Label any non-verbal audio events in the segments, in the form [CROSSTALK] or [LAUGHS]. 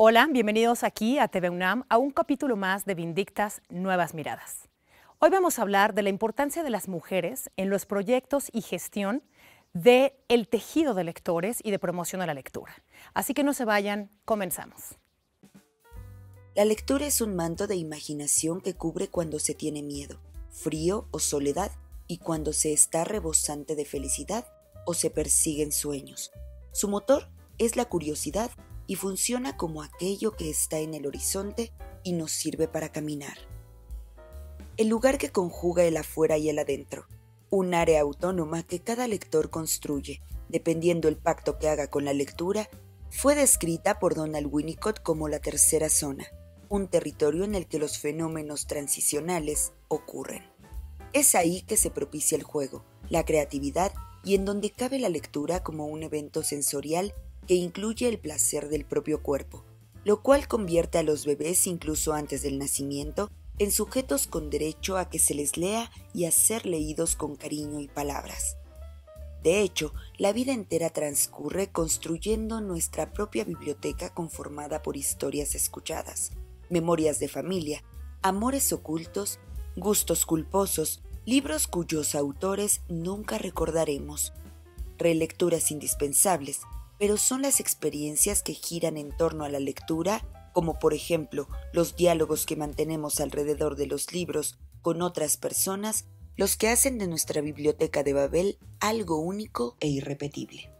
Hola, bienvenidos aquí a TV a un capítulo más de Vindictas Nuevas Miradas. Hoy vamos a hablar de la importancia de las mujeres en los proyectos y gestión de el tejido de lectores y de promoción de la lectura. Así que no se vayan, comenzamos. La lectura es un manto de imaginación que cubre cuando se tiene miedo, frío o soledad y cuando se está rebosante de felicidad o se persiguen sueños. Su motor es la curiosidad y funciona como aquello que está en el horizonte y nos sirve para caminar. El lugar que conjuga el afuera y el adentro, un área autónoma que cada lector construye, dependiendo el pacto que haga con la lectura, fue descrita por Donald Winnicott como la tercera zona, un territorio en el que los fenómenos transicionales ocurren. Es ahí que se propicia el juego, la creatividad y en donde cabe la lectura como un evento sensorial que incluye el placer del propio cuerpo, lo cual convierte a los bebés incluso antes del nacimiento en sujetos con derecho a que se les lea y a ser leídos con cariño y palabras. De hecho, la vida entera transcurre construyendo nuestra propia biblioteca conformada por historias escuchadas, memorias de familia, amores ocultos, gustos culposos, libros cuyos autores nunca recordaremos, relecturas indispensables, pero son las experiencias que giran en torno a la lectura, como por ejemplo los diálogos que mantenemos alrededor de los libros con otras personas, los que hacen de nuestra biblioteca de Babel algo único e irrepetible.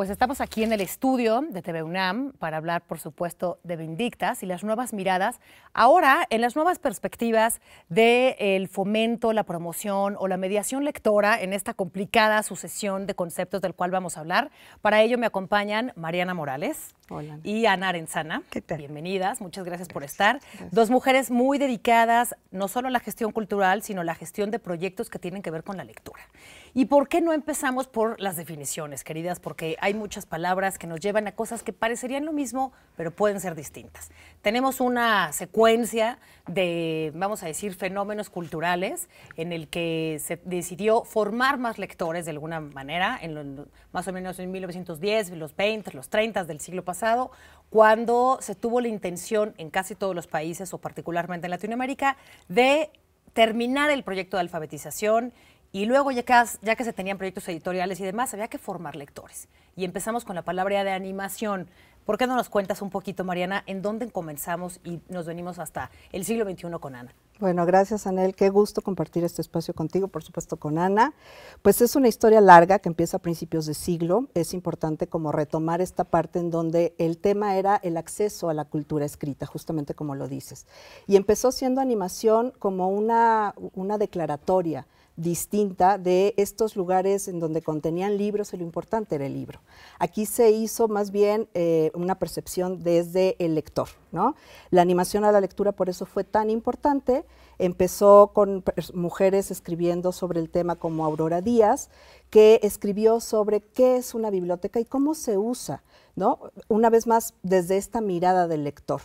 Pues estamos aquí en el estudio de TV UNAM para hablar, por supuesto, de Vindictas y las nuevas miradas. Ahora, en las nuevas perspectivas del fomento, la promoción o la mediación lectora en esta complicada sucesión de conceptos del cual vamos a hablar. Para ello me acompañan Mariana Morales. Hola. y Ana Arenzana. ¿Qué tal? Bienvenidas, muchas gracias, por estar. Dos mujeres muy dedicadas no solo a la gestión cultural, sino a la gestión de proyectos que tienen que ver con la lectura. ¿Y por qué no empezamos por las definiciones, queridas? Porque hay muchas palabras que nos llevan a cosas que parecerían lo mismo, pero pueden ser distintas. Tenemos una secuencia de, vamos a decir, fenómenos culturales en el que se decidió formar más lectores de alguna manera, en más o menos en 1910, los 20, los 30 del siglo pasado cuando se tuvo la intención en casi todos los países, o particularmente en Latinoamérica, de terminar el proyecto de alfabetización y luego, ya que, ya que, se tenían proyectos editoriales y demás, había que formar lectores. Y empezamos con la palabra de animación. ¿Por qué no nos cuentas un poquito, Mariana, en dónde comenzamos y nos venimos hasta el siglo XXI con Ana? Bueno, gracias Anel, qué gusto compartir este espacio contigo, por supuesto con Ana. Pues es una historia larga que empieza a principios de siglo, es importante como retomar esta parte en donde el tema era el acceso a la cultura escrita, justamente como lo dices. Y empezó siendo animación como una, una declaratoria distinta de estos lugares en donde contenían libros y lo importante era el libro. Aquí se hizo más bien eh, una percepción desde el lector. ¿no? La animación a la lectura por eso fue tan importante. Empezó con mujeres escribiendo sobre el tema como Aurora Díaz, que escribió sobre qué es una biblioteca y cómo se usa, ¿no? Una vez más, desde esta mirada del lector.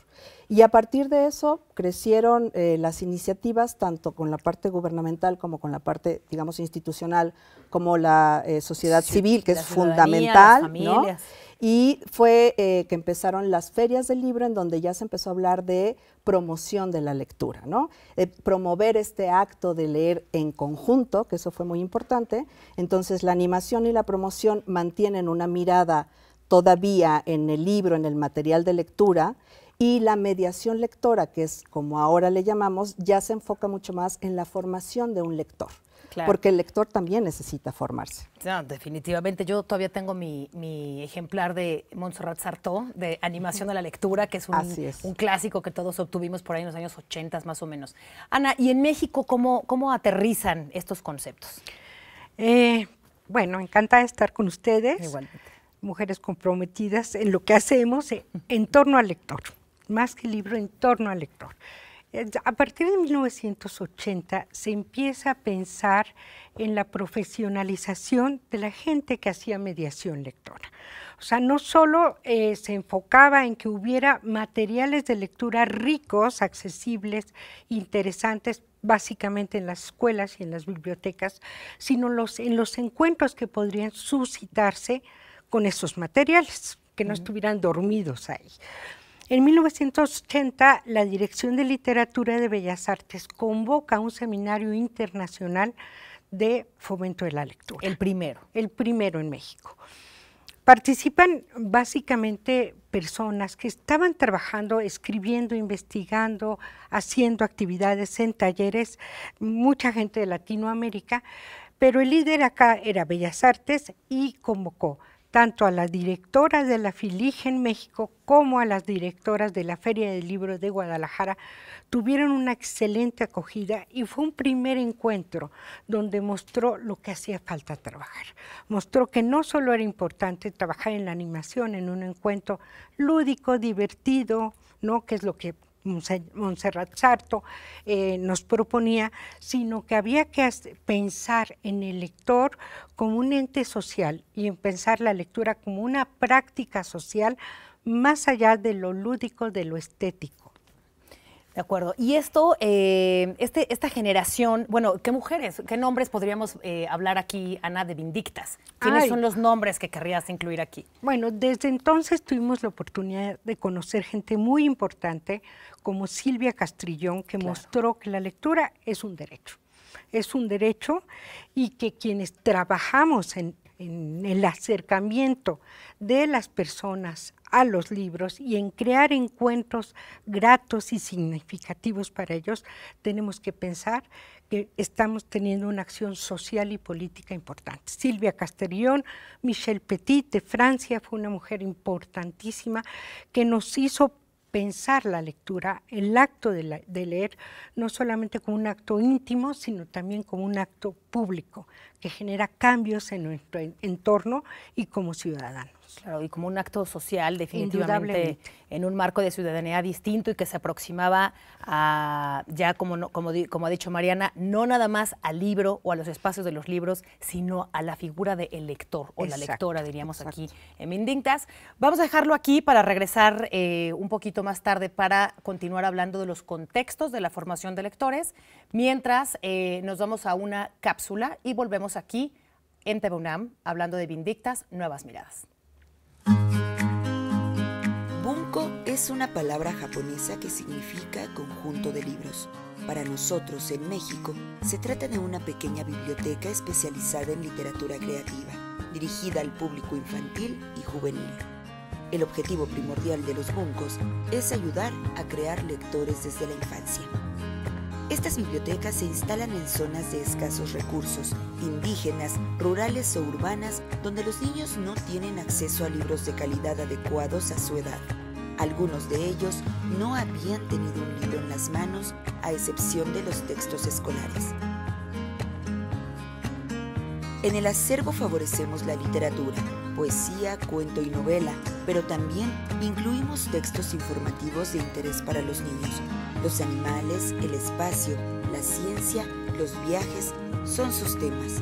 Y a partir de eso crecieron eh, las iniciativas, tanto con la parte gubernamental como con la parte, digamos, institucional, como la eh, sociedad civil, que es fundamental. Y fue eh, que empezaron las ferias del libro en donde ya se empezó a hablar de promoción de la lectura, ¿no? Eh, promover este acto de leer en conjunto, que eso fue muy importante. Entonces la animación y la promoción mantienen una mirada todavía en el libro, en el material de lectura, y la mediación lectora, que es como ahora le llamamos, ya se enfoca mucho más en la formación de un lector. Porque el lector también necesita formarse. definitivamente. Yo todavía tengo mi, ejemplar de Montserrat Sartó, de Animación a la Lectura, que es un, clásico que todos obtuvimos por ahí en los años 80 más o menos. Ana, ¿y en México cómo, cómo aterrizan estos conceptos? Eh, bueno, encanta estar con ustedes. Mujeres comprometidas en lo que hacemos en torno al lector más que libro, en torno al lector. Eh, a partir de 1980 se empieza a pensar en la profesionalización de la gente que hacía mediación lectora. O sea, no solo eh, se enfocaba en que hubiera materiales de lectura ricos, accesibles, interesantes, básicamente en las escuelas y en las bibliotecas, sino en los encuentros que podrían suscitarse con esos materiales, que no estuvieran dormidos ahí. En 1980, la Dirección de Literatura de Bellas Artes convoca un seminario internacional de fomento de la lectura. El primero. El primero en México. Participan básicamente personas que estaban trabajando, escribiendo, investigando, haciendo actividades en talleres, mucha gente de Latinoamérica, pero el líder acá era Bellas Artes y convocó tanto a las directoras de la en México como a las directoras de la Feria del Libro de Guadalajara, tuvieron una excelente acogida y fue un primer encuentro donde mostró lo que hacía falta trabajar. Mostró que no solo era importante trabajar en la animación, en un encuentro lúdico, divertido, ¿no? que es lo que Monserrat Sarto eh, nos proponía, sino que había que pensar en el lector como un ente social y en pensar la lectura como una práctica social más allá de lo lúdico, de lo estético. De acuerdo. Y esto, eh, este, esta generación, bueno, ¿qué mujeres, qué nombres podríamos eh, hablar aquí, Ana, de Vindictas? ¿Quiénes son los nombres que querrías incluir aquí? Bueno, desde entonces tuvimos la oportunidad de conocer gente muy importante como Silvia Castrillón, que mostró que la lectura es un derecho. Es un derecho y que quienes trabajamos en en el acercamiento de las personas a los libros y en crear encuentros gratos y significativos para ellos, tenemos que pensar que estamos teniendo una acción social y política importante. Silvia Castellón, Michelle Petit de Francia fue una mujer importantísima que nos hizo pensar la lectura, el acto de, leer, no solamente como un acto íntimo, sino también como un acto público que genera cambios en nuestro entorno y como ciudadano. Claro, y como un acto social definitivamente en un marco de ciudadanía distinto y que se aproximaba a, ya como, ha dicho Mariana, no nada más al libro o a los espacios de los libros, sino a la figura del lector o la lectora, diríamos aquí en Vindictas. Vamos a dejarlo aquí para regresar eh, un poquito más tarde para continuar hablando de los contextos de la formación de lectores, mientras eh, nos vamos a una cápsula y volvemos aquí en TVUNAM hablando de Vindictas, Nuevas Miradas. Bunko es una palabra japonesa que significa conjunto de libros. Para nosotros, en México, se trata de una pequeña biblioteca especializada en literatura creativa, dirigida al público infantil y juvenil. El objetivo primordial de los bunkos es ayudar a crear lectores desde la infancia. Estas bibliotecas se instalan en zonas de escasos recursos, indígenas, rurales o urbanas, donde los niños no tienen acceso a libros de calidad adecuados a su edad. Algunos de ellos no habían tenido un libro en las manos, a excepción de los textos escolares. En el acervo favorecemos la literatura, poesía, cuento y novela, pero también incluimos textos informativos de interés para los niños, los animales, el espacio, la ciencia, los viajes son sus temas.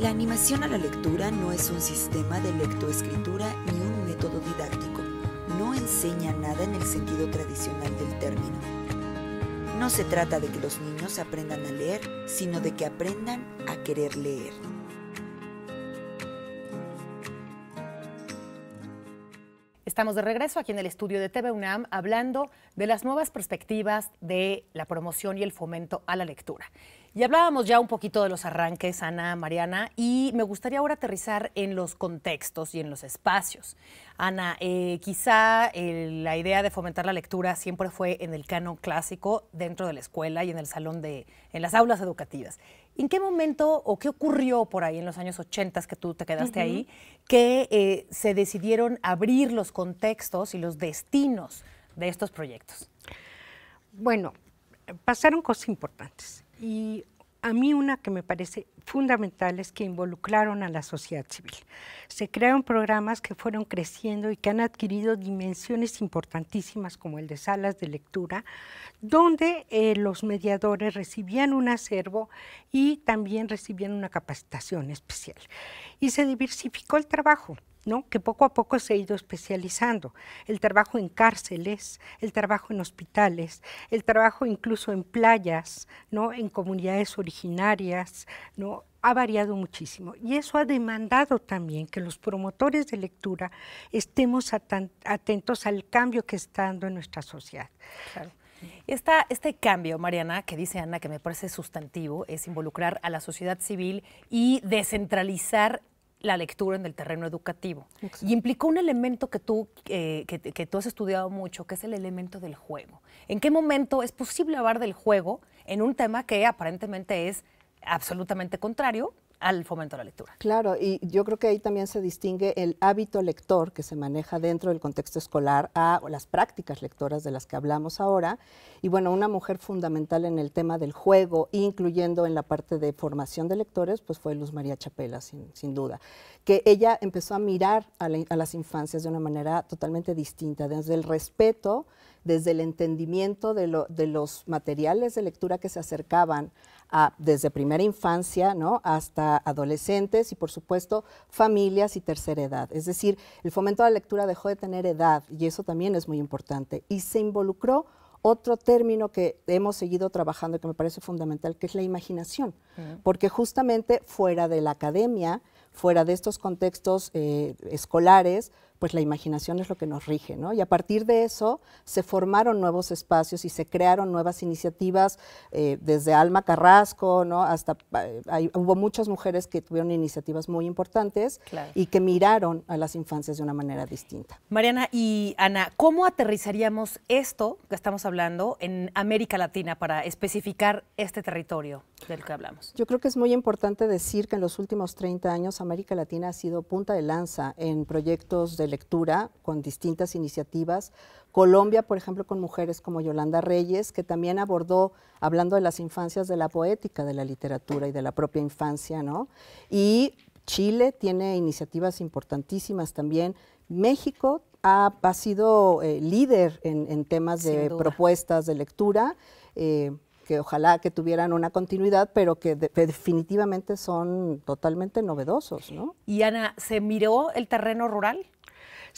La animación a la lectura no es un sistema de lectoescritura ni un método didáctico. No enseña nada en el sentido tradicional del término. No se trata de que los niños aprendan a leer, sino de que aprendan a querer leer. Estamos de regreso aquí en el estudio de TV hablando de las nuevas perspectivas de la promoción y el fomento a la lectura. Y hablábamos ya un poquito de los arranques, Ana, Mariana, y me gustaría ahora aterrizar en los contextos y en los espacios. Ana, eh, quizá eh, la idea de fomentar la lectura siempre fue en el canon clásico, dentro de la escuela y en el salón de, en las aulas educativas. ¿En qué momento o qué ocurrió por ahí en los años 80 que tú te quedaste ahí que eh, se decidieron abrir los contextos y los destinos de estos proyectos? Bueno, pasaron cosas importantes y a mí una que me parece fundamental es que involucraron a la sociedad civil. Se crearon programas que fueron creciendo y que han adquirido dimensiones importantísimas como el de salas de lectura, donde eh, los mediadores recibían un acervo y también recibían una capacitación especial. Y se diversificó el trabajo que poco a poco se ha ido especializando. El trabajo en cárceles, el trabajo en hospitales, el trabajo incluso en playas, ¿no? en comunidades originarias, ¿no? ha variado muchísimo. Y eso ha demandado también que los promotores de lectura estemos atentos al cambio que está dando en nuestra sociedad. Claro. este cambio, Mariana, que dice Ana, que me parece sustantivo, es involucrar a la sociedad civil y descentralizar la lectura en el terreno educativo. Y implicó un elemento que tú, eh, que, tú has estudiado mucho, que es el elemento del juego. ¿En qué momento es posible hablar del juego en un tema que aparentemente es absolutamente contrario al fomento de la lectura. Claro, y yo creo que ahí también se distingue el hábito lector que se maneja dentro del contexto escolar a las prácticas lectoras de las que hablamos ahora. Y bueno, una mujer fundamental en el tema del juego, incluyendo en la parte de formación de lectores, pues fue Luz María Chapela, sin, sin duda, que ella empezó a mirar a, las infancias de una manera totalmente distinta, desde el respeto, desde el entendimiento de los materiales de lectura que se acercaban desde primera infancia hasta adolescentes y por supuesto familias y tercera edad. Es decir, el fomento de la lectura dejó de tener edad y eso también es muy importante. Y se involucró otro término que hemos seguido trabajando y que me parece fundamental, que es la imaginación, porque justamente fuera de la academia, fuera de estos contextos eh, escolares, pues la imaginación es lo que nos rige, ¿no? Y a partir de eso se formaron nuevos espacios y se crearon nuevas iniciativas, eh, desde Alma Carrasco, ¿no? Hasta eh, hubo muchas mujeres que tuvieron iniciativas muy importantes y que miraron a las infancias de una manera distinta. Mariana y Ana, ¿cómo aterrizaríamos esto que estamos hablando en América Latina para especificar este territorio del que hablamos? Yo creo que es muy importante decir que en los últimos 30 años América Latina ha sido punta de lanza en proyectos de lectura con distintas iniciativas. Colombia, por ejemplo, con mujeres como Yolanda Reyes, que también abordó, hablando de las infancias, de la poética, de la literatura y de la propia infancia, ¿no? Y Chile tiene iniciativas importantísimas también. México ha, sido eh, líder en, temas de propuestas de lectura. Eh, que ojalá que tuvieran una continuidad, pero que definitivamente son totalmente novedosos. ¿no? Y Ana, ¿se miró el terreno rural?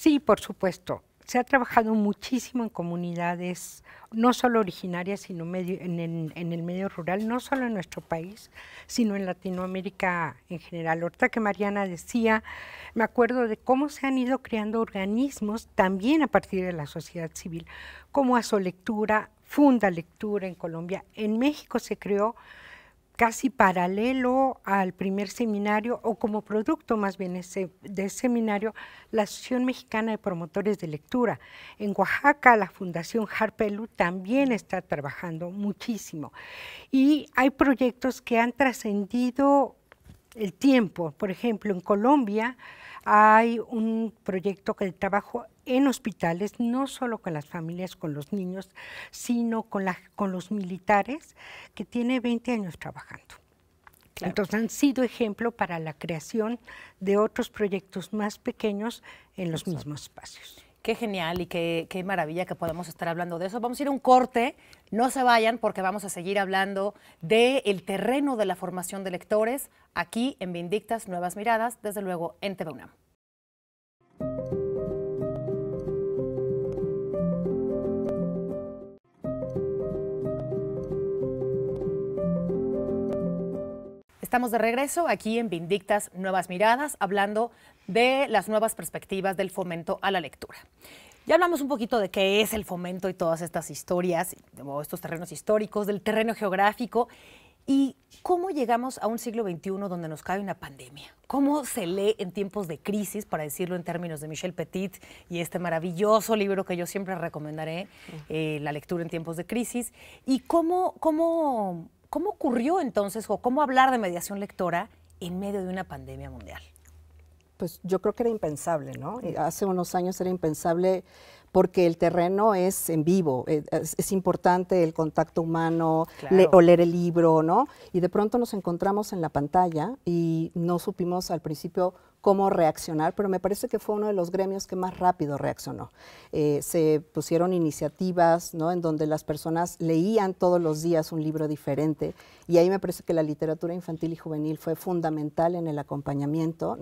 Sí, por supuesto. Se ha trabajado muchísimo en comunidades, no solo originarias, sino en, el medio rural, no solo en nuestro país, sino en Latinoamérica en general. Ahorita que Mariana decía, me acuerdo de cómo se han ido creando organismos también a partir de la sociedad civil, como Asolectura, Funda Lectura en Colombia. En México se creó casi paralelo al primer seminario o como producto más bien de ese seminario, la Asociación Mexicana de Promotores de Lectura. En Oaxaca, la Fundación Harpelu también está trabajando muchísimo. Y hay proyectos que han trascendido el tiempo. Por ejemplo, en Colombia hay un proyecto que el trabajo en hospitales, no solo con las familias, con los niños, sino con, con los militares, que tiene 20 años trabajando. Entonces han sido ejemplo para la creación de otros proyectos más pequeños en los mismos espacios. Qué genial y qué, maravilla que podamos estar hablando de eso. Vamos a ir a un corte, no se vayan porque vamos a seguir hablando del terreno de la formación de lectores aquí en Vindictas Nuevas Miradas, desde luego en TV UNAM. Estamos de regreso aquí en Vindictas Nuevas Miradas, hablando de las nuevas perspectivas del fomento a la lectura. Ya hablamos un poquito de qué es el fomento y todas estas historias, estos terrenos históricos, del terreno geográfico y cómo llegamos a un siglo XXI donde nos cae una pandemia. ¿Cómo se lee en tiempos de crisis, para decirlo en términos de Michel Petit y este maravilloso libro que yo siempre recomendaré, eh, La lectura en tiempos de crisis? ¿Y cómo, cómo ¿Cómo ocurrió entonces o cómo hablar de mediación lectora en medio de una pandemia mundial? Pues yo creo que era impensable, ¿no? Eh, hace unos años era impensable porque el terreno es en vivo, eh, es, importante el contacto humano, o leer el libro, ¿no? Y de pronto nos encontramos en la pantalla y no supimos al principio cómo reaccionar, pero me parece que fue uno de los gremios que más rápido reaccionó. Eh, se pusieron iniciativas ¿no? en donde las personas leían todos los días un libro diferente y ahí me parece que la literatura infantil y juvenil fue fundamental en el acompañamiento.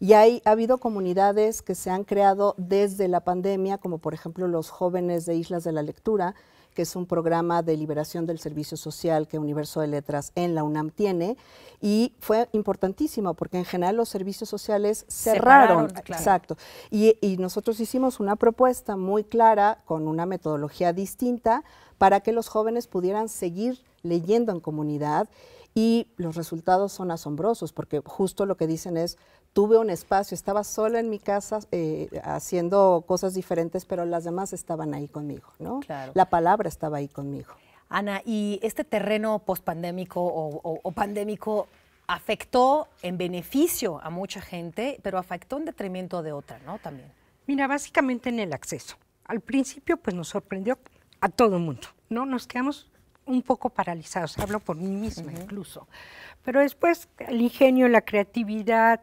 Y ahí ha habido comunidades que se han creado desde la pandemia, como por ejemplo los jóvenes de Islas de la Lectura, que es un programa de liberación del servicio social que Universo de Letras en la UNAM tiene, y fue importantísimo porque en general los servicios sociales cerraron. Exacto. y nosotros hicimos una propuesta muy clara con una metodología distinta para que los jóvenes pudieran seguir leyendo en comunidad y los resultados son asombrosos porque justo lo que dicen es tuve un espacio, estaba sola en mi casa eh, haciendo cosas diferentes, pero las demás estaban ahí conmigo, ¿no? La palabra estaba ahí conmigo. Ana, ¿y este terreno pospandémico o, o, pandémico afectó en beneficio a mucha gente, pero afectó en detrimento de otra, ¿no? También. Mira, básicamente en el acceso. Al principio, pues nos sorprendió a todo el mundo, ¿no? Nos quedamos un poco paralizados, hablo por mí misma incluso. Pero después el ingenio, la creatividad,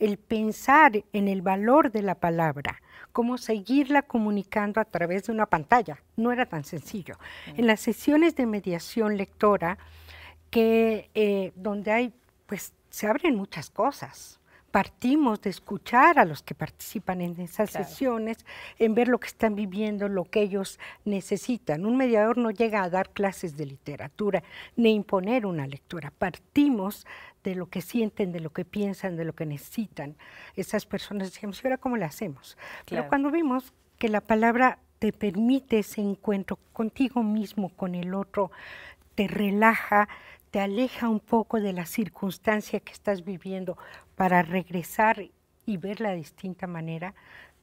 el pensar en el valor de la palabra, cómo seguirla comunicando a través de una pantalla. No era tan sencillo. Mm. En las sesiones de mediación lectora, que, eh, donde hay, pues se abren muchas cosas, partimos de escuchar a los que participan en esas sesiones, en ver lo que están viviendo, lo que ellos necesitan. Un mediador no llega a dar clases de literatura ni imponer una lectura. Partimos de lo que sienten, de lo que piensan, de lo que necesitan. Esas personas decíamos, ¿y ahora cómo le hacemos? Pero cuando vimos que la palabra te permite ese encuentro contigo mismo, con el otro, te relaja, te aleja un poco de la circunstancia que estás viviendo para regresar y verla de distinta manera,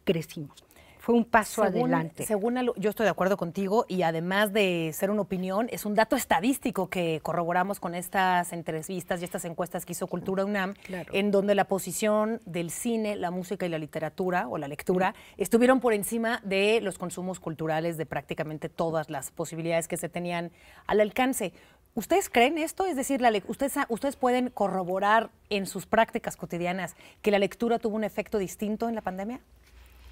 crecimos. Fue un paso adelante. Según yo estoy de acuerdo contigo y además de ser una opinión, es un dato estadístico que corroboramos con estas entrevistas y estas encuestas que hizo Cultura UNAM, en donde la posición del cine, la música y la literatura o la lectura mm. estuvieron por encima de los consumos culturales de prácticamente todas las posibilidades que se tenían al alcance. ¿Ustedes creen esto? Es decir, la ustedes, ¿ustedes pueden corroborar en sus prácticas cotidianas que la lectura tuvo un efecto distinto en la pandemia?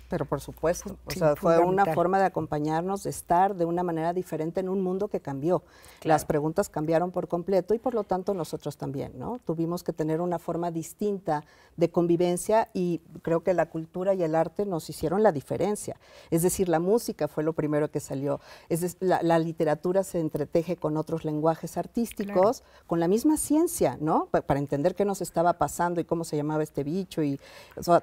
Pero por supuesto, fue una forma de acompañarnos, de estar de una manera diferente en un mundo que cambió. Las preguntas cambiaron por completo y por lo tanto nosotros también, ¿no? Tuvimos que tener una forma distinta de convivencia y creo que la cultura y el arte nos hicieron la diferencia. Es decir, la música fue lo primero que salió. Es la, literatura se entreteje con otros lenguajes artísticos, con la misma ciencia, ¿no? para entender qué nos estaba pasando y cómo se llamaba este bicho y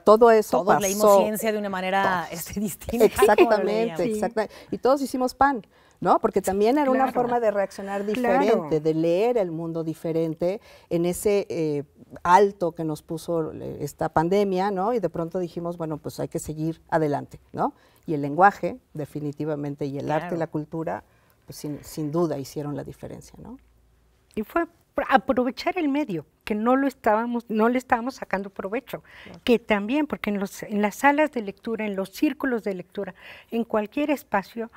todo eso. Todos pasó. ciencia de una manera este, [LAUGHS] exactamente, exactamente. Y todos hicimos pan. ¿no? Porque también era una forma de reaccionar diferente, de leer el mundo diferente en ese eh, alto que nos puso esta pandemia, ¿no? Y de pronto dijimos, bueno, pues hay que seguir adelante, ¿no? Y el lenguaje, definitivamente, y el arte y la cultura, pues sin, sin duda hicieron la diferencia, ¿no? Y fue aprovechar el medio, que no lo estábamos, no le estábamos sacando provecho, que también, porque en, los, en las salas de lectura, en los círculos de lectura, en cualquier espacio,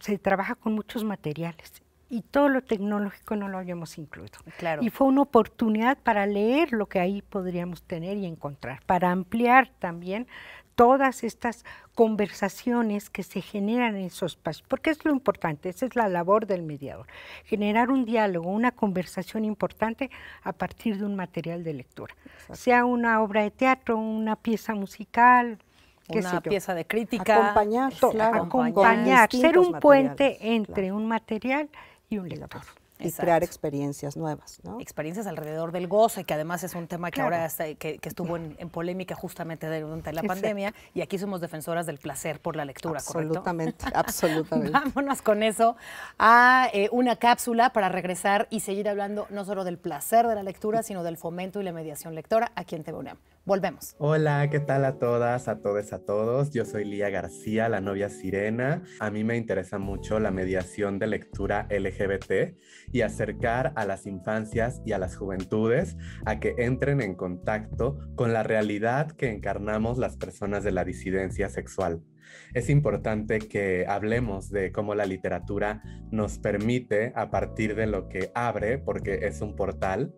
se trabaja con muchos materiales y todo lo tecnológico no lo habíamos incluido. Claro. Y fue una oportunidad para leer lo que ahí podríamos tener y encontrar, para ampliar también todas estas conversaciones que se generan en esos espacios, porque es lo importante, esa es la labor del mediador, generar un diálogo, una conversación importante a partir de un material de lectura, sea una obra de teatro, una pieza musical, una pieza de crítica, acompañar, este, acompañar, ser un puente entre un material y un lector y crear experiencias nuevas. ¿no? Experiencias alrededor del goce, que además es un tema que ahora que, estuvo en, polémica justamente durante la pandemia y aquí somos defensoras del placer por la lectura, ¿correcto? Absolutamente, [LAUGHS] absolutamente. Vámonos con eso a eh, una cápsula para regresar y seguir hablando no solo del placer de la lectura, sino del fomento y la mediación lectora aquí en te UNAM. Volvemos. Hola, ¿qué tal a todas, a todos, a todos? Yo soy Lía García, la novia sirena. A mí me interesa mucho la mediación de lectura LGBT y acercar a las infancias y a las juventudes a que entren en contacto con la realidad que encarnamos las personas de la disidencia sexual. Es importante que hablemos de cómo la literatura nos permite, a partir de lo que abre, porque es un portal,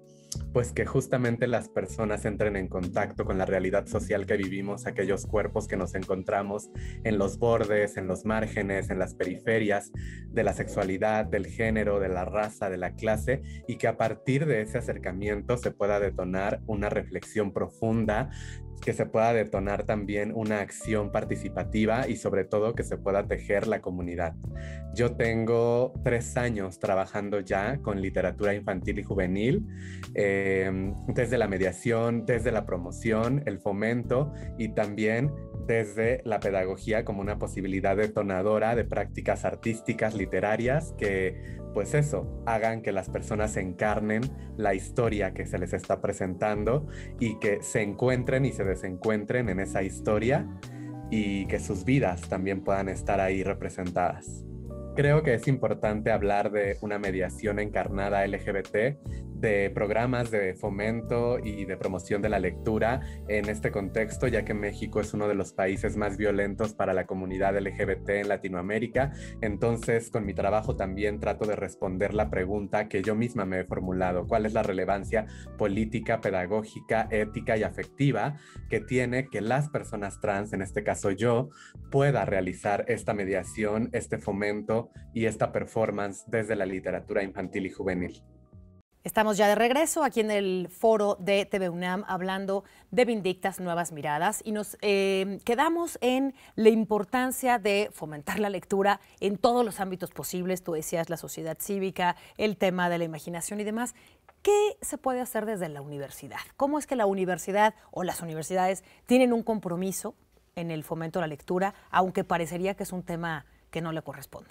pues que justamente las personas entren en contacto con la realidad social que vivimos, aquellos cuerpos que nos encontramos en los bordes, en los márgenes, en las periferias de la sexualidad, del género, de la raza, de la clase, y que a partir de ese acercamiento se pueda detonar una reflexión profunda que se pueda detonar también una acción participativa y sobre todo que se pueda tejer la comunidad. Yo tengo tres años trabajando ya con literatura infantil y juvenil. Em, desde la mediación, desde la promoción, el fomento y también desde la pedagogía como una posibilidad detonadora de prácticas artísticas, literarias, que pues eso, hagan que las personas encarnen la historia que se les está presentando y que se encuentren y se desencuentren en esa historia y que sus vidas también puedan estar ahí representadas. Creo que es importante hablar de una mediación encarnada LGBT, de programas de fomento y de promoción de la lectura en este contexto, ya que México es uno de los países más violentos para la comunidad LGBT en Latinoamérica. Entonces, con mi trabajo también trato de responder la pregunta que yo misma me he formulado, cuál es la relevancia política, pedagógica, ética y afectiva que tiene que las personas trans, en este caso yo, pueda realizar esta mediación, este fomento y esta performance desde la literatura infantil y juvenil. Estamos ya de regreso aquí en el foro de TVUNAM hablando de Vindictas Nuevas Miradas y nos eh, quedamos en la importancia de fomentar la lectura en todos los ámbitos posibles. Tú decías la sociedad cívica, el tema de la imaginación y demás. ¿Qué se puede hacer desde la universidad? ¿Cómo es que la universidad o las universidades tienen un compromiso en el fomento de la lectura, aunque parecería que es un tema que no le corresponde?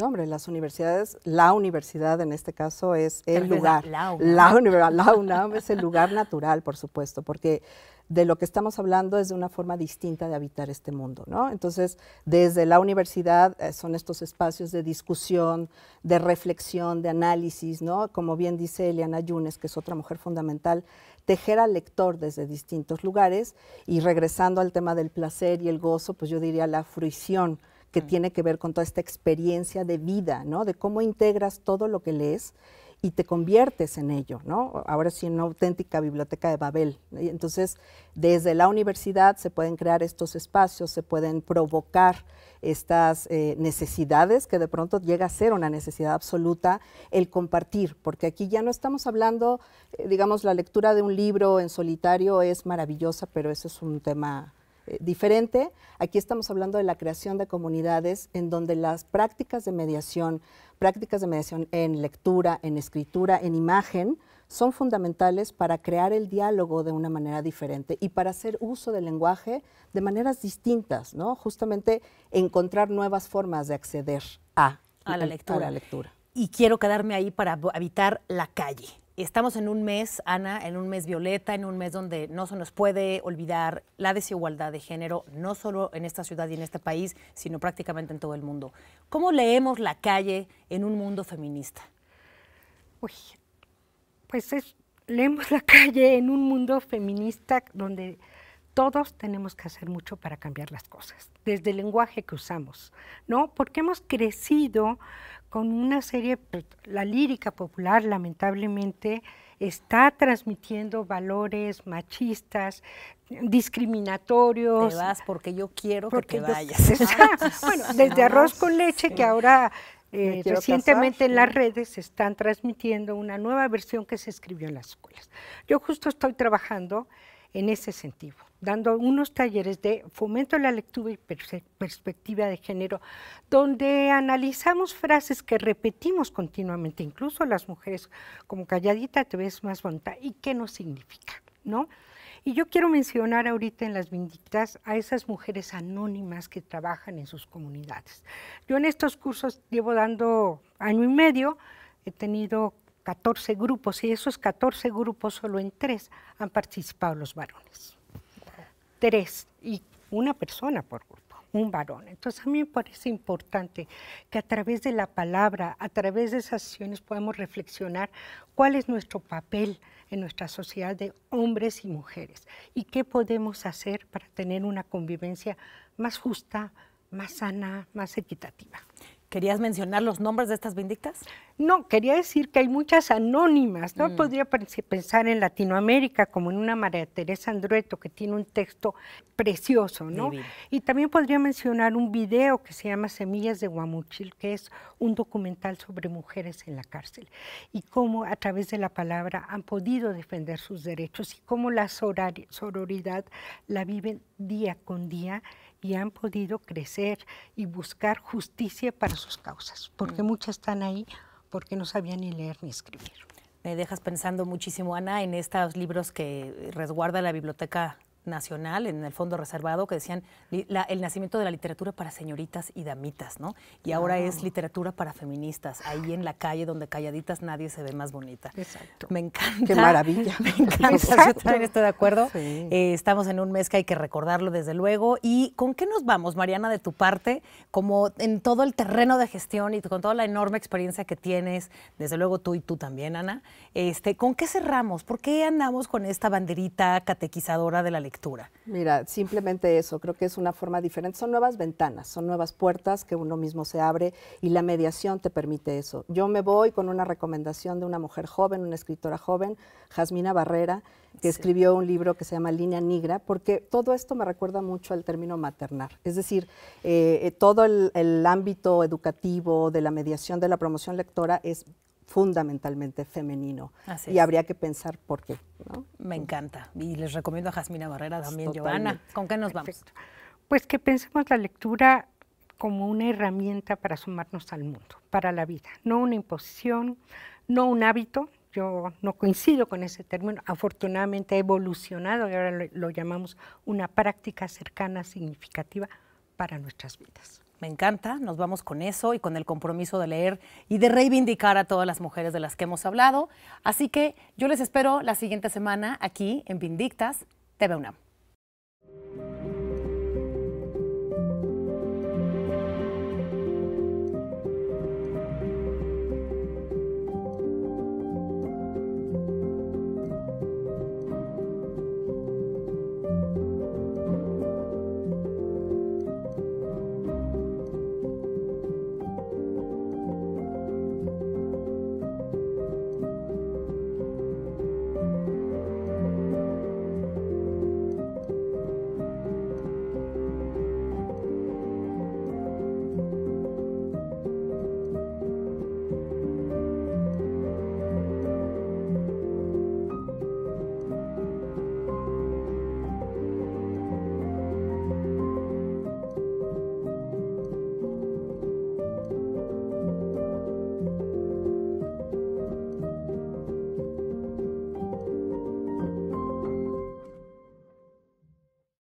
No, hombre, las universidades, la universidad en este caso es el lugar. La universidad, UNAM es el lugar natural, por supuesto, porque de lo que estamos hablando es de una forma distinta de habitar este mundo, ¿no? Entonces, desde la universidad eh, son estos espacios de discusión, de reflexión, de análisis, ¿no? Como bien dice Eliana Yunes, que es otra mujer fundamental, tejer al lector desde distintos lugares y regresando al tema del placer y el gozo, pues yo diría la fruición que mm. tiene que ver con toda esta experiencia de vida, ¿no? De cómo integras todo lo que lees y te conviertes en ello, ¿no? Ahora sí, una auténtica biblioteca de Babel. Entonces, desde la universidad se pueden crear estos espacios, se pueden provocar estas eh, necesidades que de pronto llega a ser una necesidad absoluta, el compartir, porque aquí ya no estamos hablando, eh, digamos, la lectura de un libro en solitario es maravillosa, pero eso es un tema eh, diferente. Aquí estamos hablando de la creación de comunidades en donde las prácticas de mediación, prácticas de mediación en lectura, en escritura, en imagen, son fundamentales para crear el diálogo de una manera diferente y para hacer uso del lenguaje de maneras distintas, ¿no? Justamente encontrar nuevas formas de acceder a, la, lectura. A la lectura. Y quiero quedarme ahí para habitar la calle. Estamos en un mes, Ana, en un mes violeta, en un mes donde no se nos puede olvidar la desigualdad de género, no solo en esta ciudad y en este país, sino prácticamente en todo el mundo. ¿Cómo leemos la calle en un mundo feminista? Uy, pues es, leemos la calle en un mundo feminista donde todos tenemos que hacer mucho para cambiar las cosas, desde el lenguaje que usamos, ¿no? Porque hemos crecido con una serie, pues, la lírica popular lamentablemente está transmitiendo valores machistas, discriminatorios. Te vas porque yo quiero que te vayas. [LAUGHS] Ah, bueno, desde arroz con leche que ahora eh, recientemente en las redes se están transmitiendo una nueva versión que se escribió en las escuelas. Yo justo estoy trabajando en ese sentido, dando unos talleres de fomento de la lectura y perspectiva de género, donde analizamos frases que repetimos continuamente, incluso las mujeres, como calladita te ves más bonita, y qué nos significa, ¿no? Y yo quiero mencionar ahorita en las vindictas a esas mujeres anónimas que trabajan en sus comunidades. Yo en estos cursos llevo dando año y medio, he tenido 14 grupos y esos 14 grupos solo en tres han participado los varones. Tres y una persona por grupo, un varón. Entonces a mí me parece importante que a través de la palabra, a través de esas acciones podamos reflexionar cuál es nuestro papel en nuestra sociedad de hombres y mujeres y qué podemos hacer para tener una convivencia más justa, más sana, más equitativa. ¿Querías mencionar los nombres de estas vindictas? No, quería decir que hay muchas anónimas, ¿no? Mm. Podría pensar en Latinoamérica, como en una María Teresa Andrueto, que tiene un texto precioso, ¿no? Y también podría mencionar un video que se llama Semillas de Guamuchil, que es un documental sobre mujeres en la cárcel y cómo a través de la palabra han podido defender sus derechos y cómo la sororidad la viven día con día y han podido crecer y buscar justicia para sus causas, porque mm. muchas están ahí porque no sabían ni leer ni escribir. Me dejas pensando muchísimo, Ana, en estos libros que resguarda la biblioteca nacional, en el fondo reservado, que decían el nacimiento de la literatura para señoritas y damitas, ¿no? Y ahora es literatura para feministas, ahí en la calle donde calladitas nadie se ve más bonita. Exacto. Me encanta. Qué maravilla. [LAUGHS] Me encanta, yo también estoy de acuerdo. Eh, estamos en un mes que hay que recordarlo, desde luego. ¿Y con qué nos vamos, Mariana, de tu parte? Como en todo el terreno de gestión y con toda la enorme experiencia que tienes, desde luego tú y tú también, Ana, este, ¿con qué cerramos? ¿Por qué andamos con esta banderita catequizadora de la lectura? Mira, simplemente eso, creo que es una forma diferente. Son nuevas ventanas, son nuevas puertas que uno mismo se abre y la mediación te permite eso. Yo me voy con una recomendación de una mujer joven, una escritora joven, Jasmina Barrera, que escribió un libro que se llama Línea Negra, porque todo esto me recuerda mucho al término maternar. Es decir, eh, eh, todo el, el ámbito educativo de la mediación de la promoción lectora es fundamentalmente femenino. y habría que pensar por qué. Me encanta. Y les recomiendo a Jasmina Barrera también, yo ¿Con qué nos vamos? Pues que pensemos la lectura como una herramienta para sumarnos al mundo, para la vida, no una imposición, no un hábito. Yo no coincido con ese término. Afortunadamente ha evolucionado y ahora lo llamamos una práctica cercana, significativa para nuestras vidas. Me encanta, nos vamos con eso y con el compromiso de leer y de reivindicar a todas las mujeres de las que hemos hablado. Así que yo les espero la siguiente semana aquí en Vindictas TV UNAM.